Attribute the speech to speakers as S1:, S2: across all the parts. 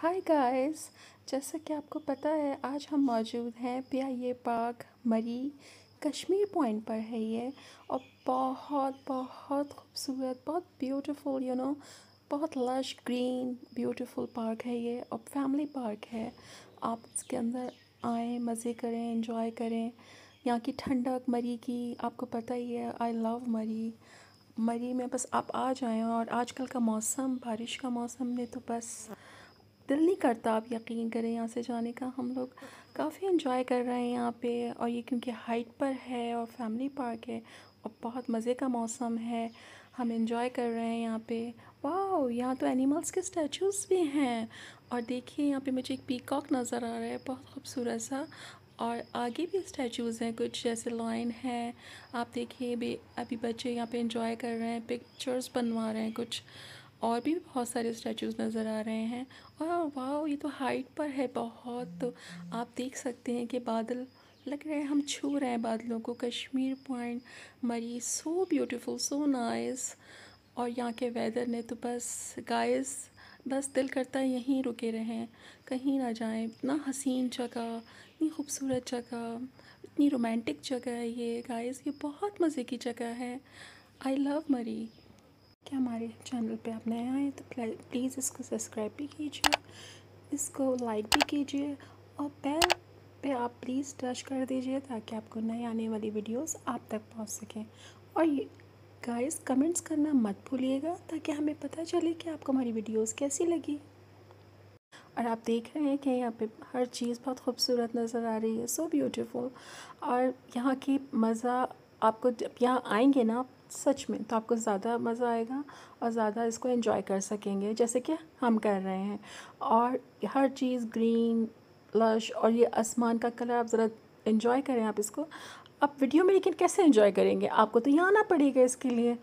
S1: hi guys जैसा कि आपको पता है आज हम मौजूद हैं पिया ये पार्क मरी कश्मीर पॉइंट पर है ये और बहुत बहुत खूबसूरत बहुत ब्यूटीफुल यू नो बहुत लश ग्रीन ब्यूटीफुल पार्क है ये और फैमिली पार्क है आप इसके अंदर आएँ मज़े करें एंजॉय करें यहाँ की ठंडक मरी की आपको पता ही है आई लव मरी मरी में बस आप आ जाएँ और आजकल का मौसम बारिश का मौसम ने तो बस दिल नहीं करता आप यकीन करें यहाँ से जाने का हम लोग काफ़ी इन्जॉय कर रहे हैं यहाँ पे और ये क्योंकि हाइट पर है और फैमिली पार्क है और बहुत मज़े का मौसम है हम इन्जॉय कर रहे हैं यहाँ पे वाह यहाँ तो एनिमल्स के स्टैचूज़ भी हैं और देखिए यहाँ पे मुझे एक पीकॉक नज़र आ रहा है बहुत खूबसूरत सा और आगे भी स्टैचूज़ हैं कुछ जैसे लाइन हैं आप देखिए अभी बच्चे यहाँ पे इन्जॉय कर रहे हैं पिक्चर्स बनवा रहे हैं कुछ और भी बहुत सारे स्टैचूज़ नज़र आ रहे हैं और वाह हाँ, ये तो हाइट पर है बहुत तो आप देख सकते हैं कि बादल लग रहे हैं हम छू रहे हैं बादलों को कश्मीर पॉइंट मरी सो ब्यूटीफुल सो नाइस और यहाँ के वेदर ने तो बस गाइस बस दिल करता है यहीं रुके रहें कहीं ना जाएं इतना हसीन जगह इतनी खूबसूरत जगह इतनी रोमांटिक जगह है ये गाइस ये बहुत मज़े की जगह है आई लव मरी कि हमारे चैनल पे आप नए आए तो प्लीज़ इसको सब्सक्राइब भी कीजिए इसको लाइक भी कीजिए और बेल पे आप प्लीज़ टच कर दीजिए ताकि आपको नए आने वाली वीडियोस आप तक पहुंच सकें और गाइस कमेंट्स करना मत भूलिएगा ताकि हमें पता चले कि आपको हमारी वीडियोस कैसी लगी और आप देख रहे हैं कि यहाँ पे हर चीज़ बहुत खूबसूरत नज़र आ रही है सो so ब्यूटीफुल और यहाँ की मज़ा आपको जब यहाँ आएंगे ना सच में तो आपको ज़्यादा मज़ा आएगा और ज़्यादा इसको इन्जॉय कर सकेंगे जैसे कि हम कर रहे हैं और हर चीज़ ग्रीन लश और ये आसमान का कलर आप ज़रा इन्जॉय करें आप इसको आप वीडियो में लेकिन कैसे इन्जॉय करेंगे आपको तो यहाँ आना पड़ेगा इसके लिए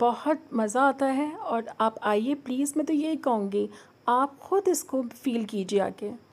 S1: बहुत मज़ा आता है और आप आइए प्लीज़ मैं तो यही कहूँगी आप ख़ुद इसको फील कीजिए आके